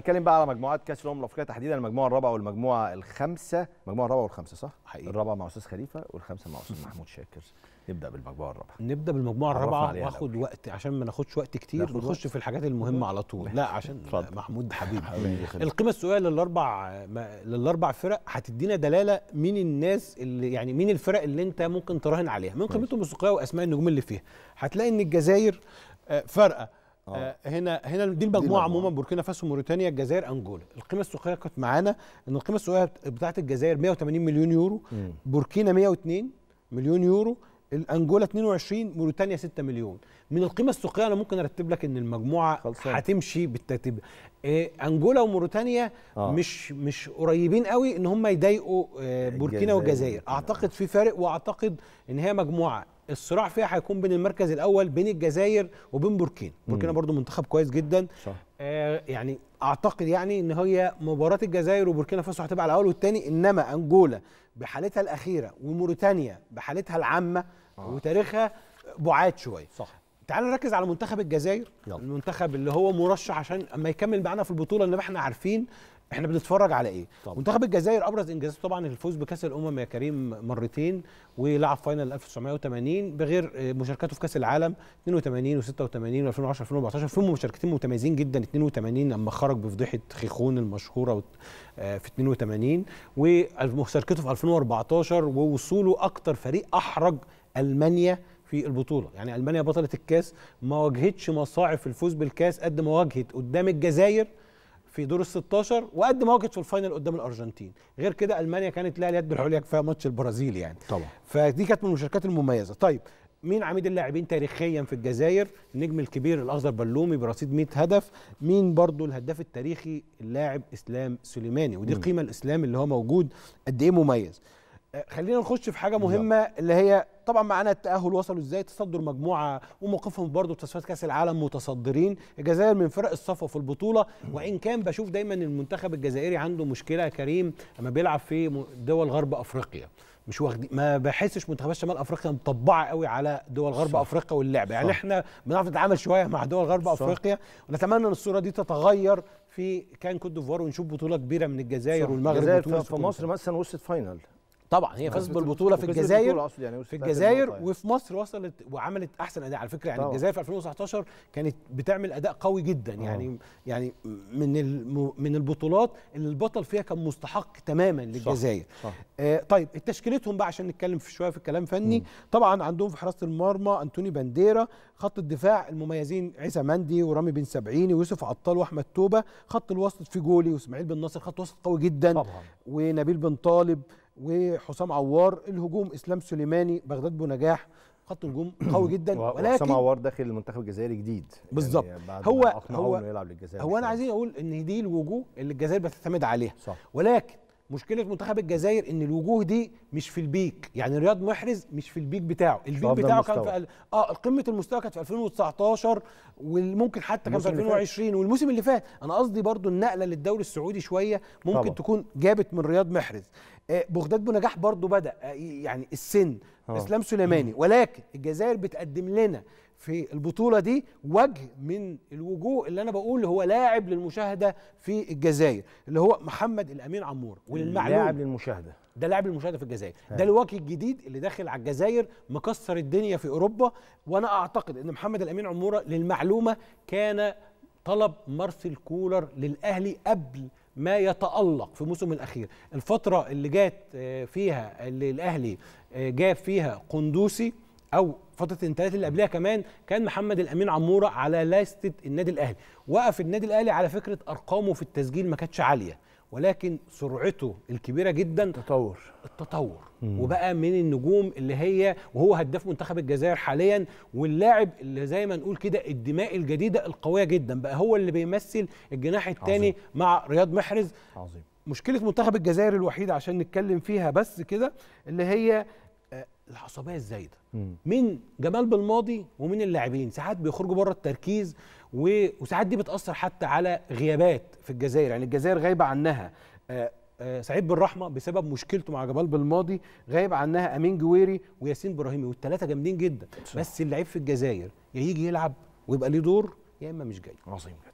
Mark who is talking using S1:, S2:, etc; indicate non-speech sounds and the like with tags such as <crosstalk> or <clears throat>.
S1: نتكلم بقى على مجموعات كاس الامم الافريقيه تحديدا المجموعه الرابعه والمجموعه الخامسه المجموعه الرابعه والخامسه صح حقيقي. الرابعه مع استاذ خليفه والخامسه مع استاذ محمود شاكر نبدا بالمجموعه الرابعه نبدا بالمجموعه الرابعه واخد وقت عشان ما ناخدش وقت كتير ونخش في الحاجات المهمه على طول لا عشان فضل. محمود حبيبي القيمه السوقيه للاربع ما... للاربع فرق هتدينا دلاله مين الناس اللي يعني مين الفرق اللي انت ممكن تراهن عليها من قيمتهم السوقيه واسماء النجوم اللي فيها هتلاقي ان الجزائر آه، فرقه آه. آه. هنا هنا دي المجموعه عموما بوركينا فاسو موريتانيا الجزائر انجولا القيمه السوقيه كانت معانا ان القيمه السوقيه بتاعه الجزائر 180 مليون يورو م. بوركينا 102 مليون يورو الانجولا 22 موريتانيا 6 مليون من القيمه السوقيه انا ممكن ارتب لك ان المجموعه خلصان. هتمشي بالترتيب إيه انجولا وموريتانيا آه. مش مش قريبين قوي ان هم يضايقوا آه بوركينا والجزائر اعتقد في فارق واعتقد ان هي مجموعه الصراع فيها هيكون بين المركز الاول بين الجزائر وبين بوركينا بوركينا برضو منتخب كويس جدا صح. آه يعني اعتقد يعني ان هي مباراه الجزائر وبوركينا فاسو هتبقى الاول والثاني انما انجولا بحالتها الاخيره وموريتانيا بحالتها العامه آه. وتاريخها بعاد شويه صح تعال نركز على منتخب الجزائر يلا. المنتخب اللي هو مرشح عشان اما يكمل معانا في البطوله انما احنا عارفين احنا بنتفرج على ايه طبعا. منتخب الجزائر ابرز انجازاته طبعا الفوز بكاس الامم يا كريم مرتين ولعب فاينل 1980 بغير آه، مشاركته في كاس العالم 82 و86 و2010 2014 فيهم مشاركتين متميزين جدا 82 لما خرج بفضيحه خيخون المشهوره آه، في 82 ومشاركته في 2014 ووصوله اكتر فريق احرج المانيا في البطوله يعني المانيا بطله الكاس ما واجهتش مصاعب في الفوز بالكاس قد ما واجهت قدام الجزائر في دور ال 16 وقد ما في الفاينل قدام الارجنتين غير كده المانيا كانت لها اليد العليا كفايه ماتش البرازيل يعني طبعا فدي كانت من المشاركات المميزه طيب مين عميد اللاعبين تاريخيا في الجزائر النجم الكبير الاخضر بلومي برصيد 100 هدف مين برضو الهداف التاريخي اللاعب اسلام سليماني ودي قيمه الاسلام اللي هو موجود قد ايه مميز خلينا نخش في حاجه مهمه اللي هي طبعا معانا التاهل وصلوا ازاي تصدر مجموعه وموقفهم برضه في تصفيات كاس العالم متصدرين الجزائر من فرق الصفوه في البطوله وان كان بشوف دايما المنتخب الجزائري عنده مشكله كريم لما بيلعب في دول غرب افريقيا مش واخدين ما بحسش منتخبات شمال افريقيا مطبعه قوي على دول غرب صح. افريقيا واللعب يعني احنا بنعرف نتعامل شويه مع دول غرب صح. افريقيا ونتمنى ان الصوره دي تتغير في كان كوت ديفوار ونشوف بطوله كبيره من الجزائر صح. والمغرب الجزائر في مصر مثلا وصلت فاينل طبعا هي فازت بالبطوله في الجزائر يعني في الجزائر وفي مصر وصلت وعملت احسن اداء على فكره يعني طبعا. الجزائر في 2019 كانت بتعمل اداء قوي جدا يعني أوه. يعني من من البطولات اللي البطل فيها كان مستحق تماما للجزائر صح. صح. آه طيب تشكيلتهم بقى عشان نتكلم في شويه في الكلام فني م. طبعا عندهم في حراسه المرمى انتوني بانديرا خط الدفاع المميزين عيسى مندي ورامي بن سبعيني ويوسف عطال واحمد توبه خط الوسط في جولي واسماعيل بن ناصر خط وسط قوي جدا طبعا. ونبيل بن طالب وحسام عوار الهجوم اسلام سليماني بغداد بنجاح خط هجوم <clears throat> قوي جدا ولكن حسام عوار داخل المنتخب الجزائري جديد يعني بالظبط يعني هو هو يلعب للجزائر هو انا عايزين اقول ان دي الوجوه اللي الجزائر بتعتمد عليها صح. ولكن مشكله منتخب الجزائر ان الوجوه دي مش في البيك يعني رياض محرز مش في البيك بتاعه البيك بتاعه كان في ال... اه قمه المستوى كانت في 2019 وممكن حتى كان في 2020 والموسم اللي فات انا قصدي برضو النقله للدوري السعودي شويه ممكن طبعا. تكون جابت من رياض محرز آه، بغداد بنجاح برضو بدا آه، يعني السن آه. اسلام سليماني ولكن الجزائر بتقدم لنا في البطوله دي وجه من الوجوه اللي انا بقول هو لاعب للمشاهده في الجزائر اللي هو محمد الامين عمور وللمعلوم لاعب للمشاهده ده لاعب المشاهده في الجزائر ده الوكي الجديد اللي داخل على الجزائر مكسر الدنيا في اوروبا وانا اعتقد ان محمد الامين عموره للمعلومه كان طلب مارسيل كولر للاهلي قبل ما يتألق في موسم الأخير الفترة اللي جات آه، فيها اللي الأهلي آه، جاب فيها قندوسي او فتره الانتقالات اللي قبلها كمان كان محمد الامين عموره على لاسته النادي الاهلي وقف النادي الاهلي على فكره ارقامه في التسجيل ما كانتش عاليه ولكن سرعته الكبيره جدا التطور التطور مم. وبقى من النجوم اللي هي وهو هداف منتخب الجزائر حاليا واللاعب اللي زي ما نقول كده الدماء الجديده القويه جدا بقى هو اللي بيمثل الجناح الثاني مع رياض محرز عظيم مشكله منتخب الجزائر الوحيده عشان نتكلم فيها بس كده اللي هي العصبيه الزايده من جمال بالماضي ومن اللاعبين ساعات بيخرجوا بره التركيز و... وساعات دي بتاثر حتى على غيابات في الجزائر يعني الجزائر غايبه عنها آه، آه، سعيد بالرحمه بسبب مشكلته مع جمال بالماضي غايب عنها امين جويري وياسين ابراهيمي والثلاثه جامدين جدا بس اللعيب في الجزائر يا يجي يلعب ويبقى ليه دور يا اما مش جاي عظيم جدا